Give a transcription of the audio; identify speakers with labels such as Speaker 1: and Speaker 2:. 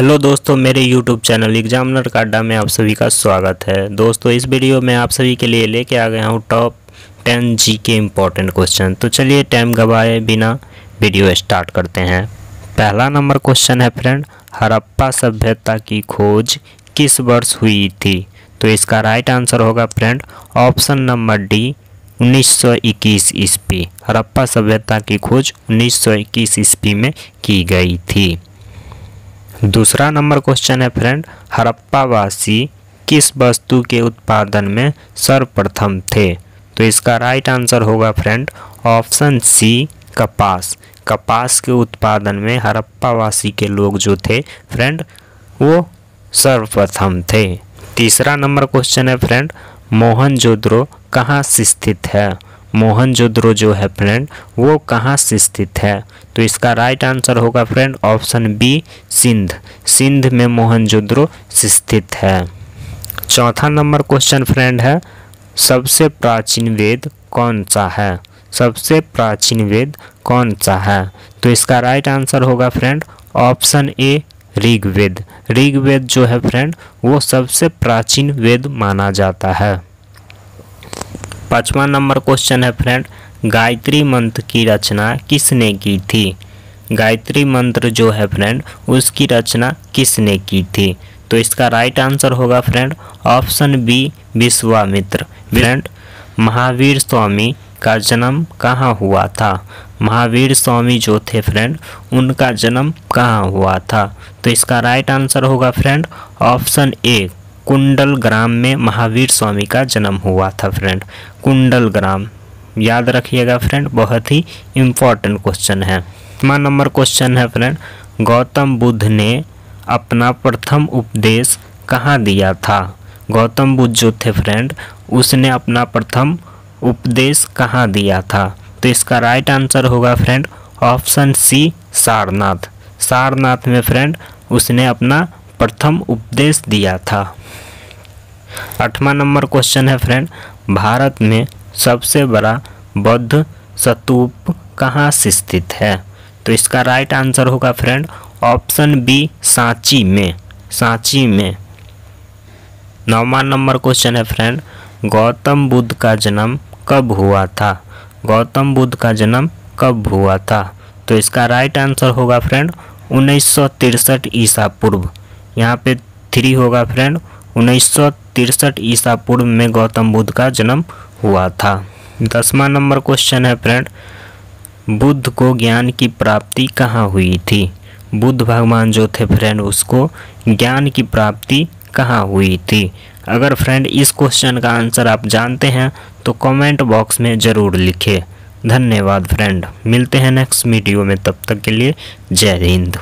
Speaker 1: hello दोस्तों मेरे YouTube channel examiner काड्डा में आप सभी का स्वागत है दोस्तों इस वीडियो में आप सभी के लिए लेके आ गया हूँ टॉप टेन जी के इम्पोर्टेंट क्वेश्चन तो चलिए टाइम गवाए बिना वीडियो स्टार्ट करते हैं पहला नंबर क्वेश्चन है फ्रेंड हड़प्पा सभ्यता की खोज किस वर्ष हुई थी तो इसका राइट आंसर होगा फ्रेंड ऑप्शन नंबर डी 1921 ईस्वी हड़प्पा सभ्यता की खोज 1921 ईस्वी में की गई थी दूसरा नंबर क्वेश्चन है फ्रेंड हरप्पावासी किस वस्तु के उत्पादन में सर्वप्रथम थे तो इसका राइट आंसर होगा फ्रेंड ऑप्शन सी कपास कपास के उत्पादन में हरप्पावासी के लोग जो थे फ्रेंड वो सर्वप्रथम थे तीसरा नंबर क्वेश्चन है फ्रेंड जोद्रो कहाँ स्थित है मोहनजोद्रो जो है फ्रेंड वो कहाँ से स्थित है तो इसका राइट आंसर होगा friend option B Sindh Sindh में मोहनजोद्रो स्थित है चौथा नंबर क्वेश्चन फ्रेंड है सबसे प्राचीन वेद कौन सा है सबसे प्राचीन वेद कौन सा है तो इसका राइट आंसर होगा friend option A Rigveda Rigveda जो है फ्रेंड वो सबसे प्राचीन वेद माना जाता है पाँचवा नंबर क्वेश्चन है फ्रेंड गायत्री मंत्र की रचना किसने की थी गायत्री मंत्र जो है फ्रेंड उसकी रचना किसने की थी तो इसका राइट आंसर होगा friend option B Vishwamitra friend Mahavir Swami का जन्म कहाँ हुआ था महावीर स्वामी जो थे फ्रेंड उनका जन्म कहाँ हुआ था तो इसका राइट आंसर होगा फ्रेंड ऑप्शन एक कुंडल ग्राम में महावीर स्वामी का जन्म हुआ था फ्रेंड कुंडल ग्राम याद रखिएगा फ्रेंड बहुत ही इम्पॉर्टेंट क्वेश्चन है पाँचवा नंबर क्वेश्चन है फ्रेंड गौतम बुद्ध ने अपना प्रथम उपदेश कहाँ दिया था गौतम बुद्ध जो थे फ्रेंड उसने अपना प्रथम उपदेश कहाँ दिया था तो इसका राइट आंसर होगा friend option C Sarnath Sarnath में फ्रेंड उसने अपना प्रथम उपदेश दिया था आठवां नंबर क्वेश्चन है फ्रेंड भारत में सबसे बड़ा बौद्ध स्तूप कहाँ से स्थित है तो इसका राइट आंसर होगा फ्रेंड ऑप्शन बी सांची में सांची में नौवा नंबर क्वेश्चन है फ्रेंड गौतम बुद्ध का जन्म कब हुआ था गौतम बुद्ध का जन्म कब हुआ था तो इसका राइट आंसर होगा फ्रेंड उन्नीस ईसा पूर्व यहाँ पे थ्री होगा फ्रेंड उन्नीस तिरसठ ईसा पूर्व में गौतम बुद्ध का जन्म हुआ था दसवा नंबर क्वेश्चन है फ्रेंड बुद्ध को ज्ञान की प्राप्ति कहाँ हुई थी बुद्ध भगवान जो थे फ्रेंड उसको ज्ञान की प्राप्ति कहाँ हुई थी अगर फ्रेंड इस क्वेश्चन का आंसर आप जानते हैं तो कमेंट बॉक्स में ज़रूर लिखें धन्यवाद फ्रेंड मिलते हैं नेक्स्ट वीडियो में तब तक के लिए जय हिंद